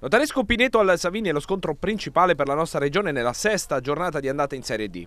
Notaresco Pineto al Savini è lo scontro principale per la nostra regione nella sesta giornata di andata in Serie D.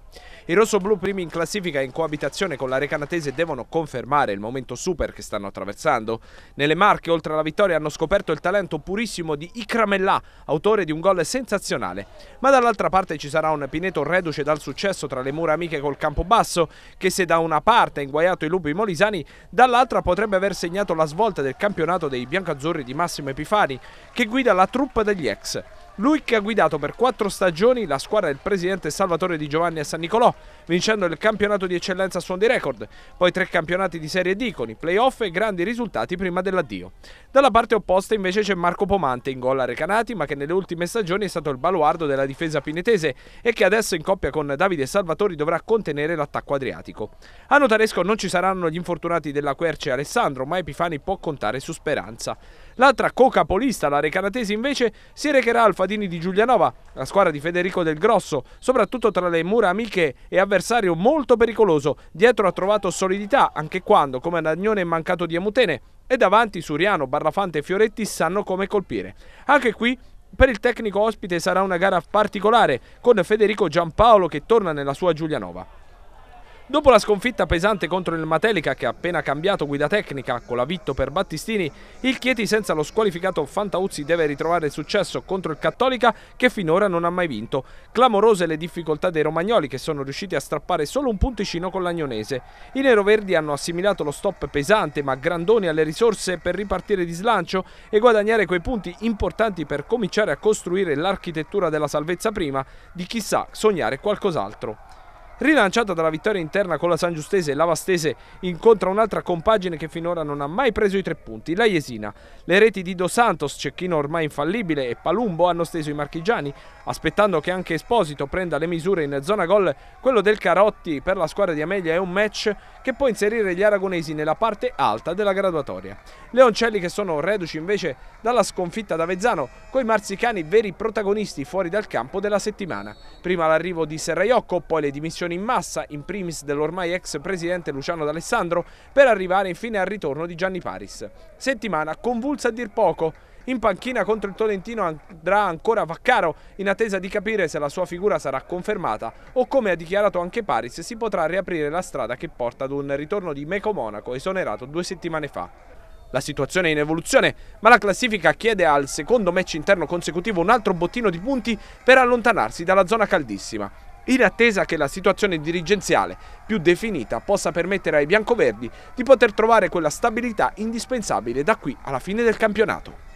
I rossoblù primi in classifica e in coabitazione con la Recanatese devono confermare il momento super che stanno attraversando. Nelle Marche, oltre alla vittoria, hanno scoperto il talento purissimo di Icramellà, autore di un gol sensazionale. Ma dall'altra parte ci sarà un Pineto reduce dal successo tra le mura amiche col Campobasso, che se da una parte ha inguaiato i lupi molisani, dall'altra potrebbe aver segnato la svolta del campionato dei biancazzurri di Massimo Epifani, che guida la truppa truppa degli ex. Lui che ha guidato per quattro stagioni la squadra del presidente Salvatore Di Giovanni a San Nicolò, vincendo il campionato di eccellenza a suon di record, poi tre campionati di Serie D con i playoff e grandi risultati prima dell'addio. Dalla parte opposta invece c'è Marco Pomante in gol a Recanati, ma che nelle ultime stagioni è stato il baluardo della difesa pinetese e che adesso in coppia con Davide Salvatori dovrà contenere l'attacco adriatico. A Notaresco non ci saranno gli infortunati della Querce e Alessandro, ma Epifani può contare su Speranza. L'altra co-capolista, la Recanatese invece, si recherà al Fadino cittadini di Giulianova, la squadra di Federico Del Grosso, soprattutto tra le mura amiche e avversario molto pericoloso. Dietro ha trovato solidità anche quando, come ad Agnone, è mancato di Amutene e davanti Suriano, Barrafante e Fioretti sanno come colpire. Anche qui per il tecnico ospite sarà una gara particolare con Federico Giampaolo che torna nella sua Giulianova. Dopo la sconfitta pesante contro il Matelica che ha appena cambiato guida tecnica con la Vitto per Battistini, il Chieti senza lo squalificato Fantauzzi deve ritrovare successo contro il Cattolica che finora non ha mai vinto. Clamorose le difficoltà dei romagnoli che sono riusciti a strappare solo un punticino con l'Agnonese. I neroverdi hanno assimilato lo stop pesante ma Grandoni ha le risorse per ripartire di slancio e guadagnare quei punti importanti per cominciare a costruire l'architettura della salvezza prima di chissà sognare qualcos'altro. Rilanciata dalla vittoria interna con la San Giustese, la Vastese incontra un'altra compagine che finora non ha mai preso i tre punti, la Jesina. Le reti di Dos Santos, cecchino ormai infallibile, e Palumbo hanno steso i marchigiani, aspettando che anche Esposito prenda le misure in zona gol. Quello del Carotti per la squadra di Amelia è un match che può inserire gli aragonesi nella parte alta della graduatoria. Leoncelli che sono reduci invece dalla sconfitta da Vezzano, coi marzicani veri protagonisti fuori dal campo della settimana. Prima l'arrivo di Serraiocco, poi le dimissioni dimissioni in massa, in primis dell'ormai ex presidente Luciano D'Alessandro, per arrivare infine al ritorno di Gianni Paris. Settimana convulsa a dir poco, in panchina contro il Tolentino andrà ancora Vaccaro in attesa di capire se la sua figura sarà confermata o come ha dichiarato anche Paris si potrà riaprire la strada che porta ad un ritorno di Meco Monaco esonerato due settimane fa. La situazione è in evoluzione, ma la classifica chiede al secondo match interno consecutivo un altro bottino di punti per allontanarsi dalla zona caldissima in attesa che la situazione dirigenziale più definita possa permettere ai biancoverdi di poter trovare quella stabilità indispensabile da qui alla fine del campionato.